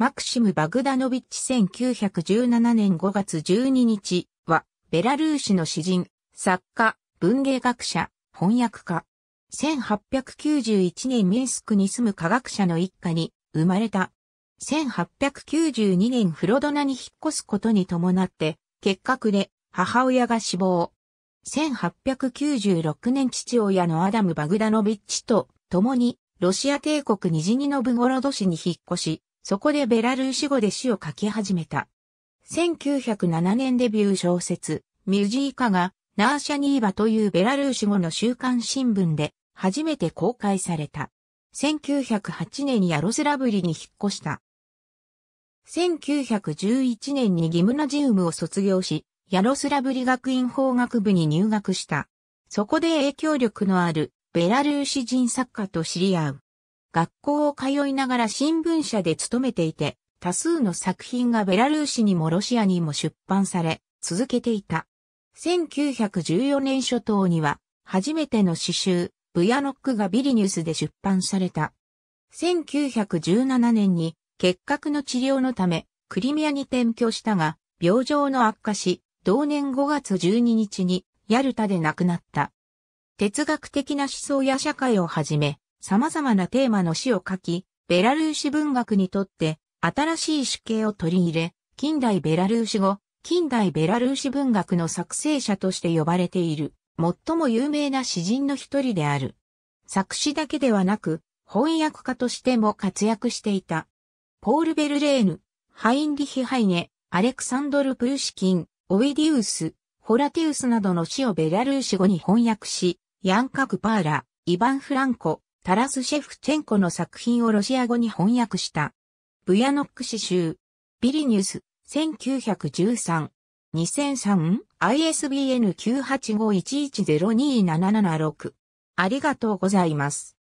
マクシム・バグダノビッチ1917年5月12日は、ベラルーシの詩人、作家、文芸学者、翻訳家。1891年ミンスクに住む科学者の一家に生まれた。1892年フロドナに引っ越すことに伴って、結核で母親が死亡。1896年父親のアダム・バグダノビッチと共にロシア帝国ニジニノブゴロド市に引っ越し、そこでベラルーシ語で詩を書き始めた。1907年デビュー小説、ミュージーカが、ナーシャニーバというベラルーシ語の週刊新聞で、初めて公開された。1908年にヤロスラブリに引っ越した。1911年にギムナジウムを卒業し、ヤロスラブリ学院法学部に入学した。そこで影響力のあるベラルーシ人作家と知り合う。学校を通いながら新聞社で勤めていて、多数の作品がベラルーシにもロシアにも出版され、続けていた。1914年初頭には、初めての詩集、ブヤノックがビリニュースで出版された。1917年に、結核の治療のため、クリミアに転居したが、病状の悪化し、同年5月12日に、ヤルタで亡くなった。哲学的な思想や社会をはじめ、様々なテーマの詩を書き、ベラルーシ文学にとって新しい主形を取り入れ、近代ベラルーシ語、近代ベラルーシ文学の作成者として呼ばれている、最も有名な詩人の一人である。作詞だけではなく、翻訳家としても活躍していた。ポール・ベルレーヌ、ハインリヒ・ハイネ、アレクサンドル・プルシキン、オイディウス、ホラティウスなどの詩をベラルーシ語に翻訳し、ヤン・カクパーラ、イヴァン・フランコ、タラスシェフチェンコの作品をロシア語に翻訳した。ブヤノック詩集。ビリニュース、1913。2003 ISBN 9 8 5 1 1 0 2 7 7 6ありがとうございます。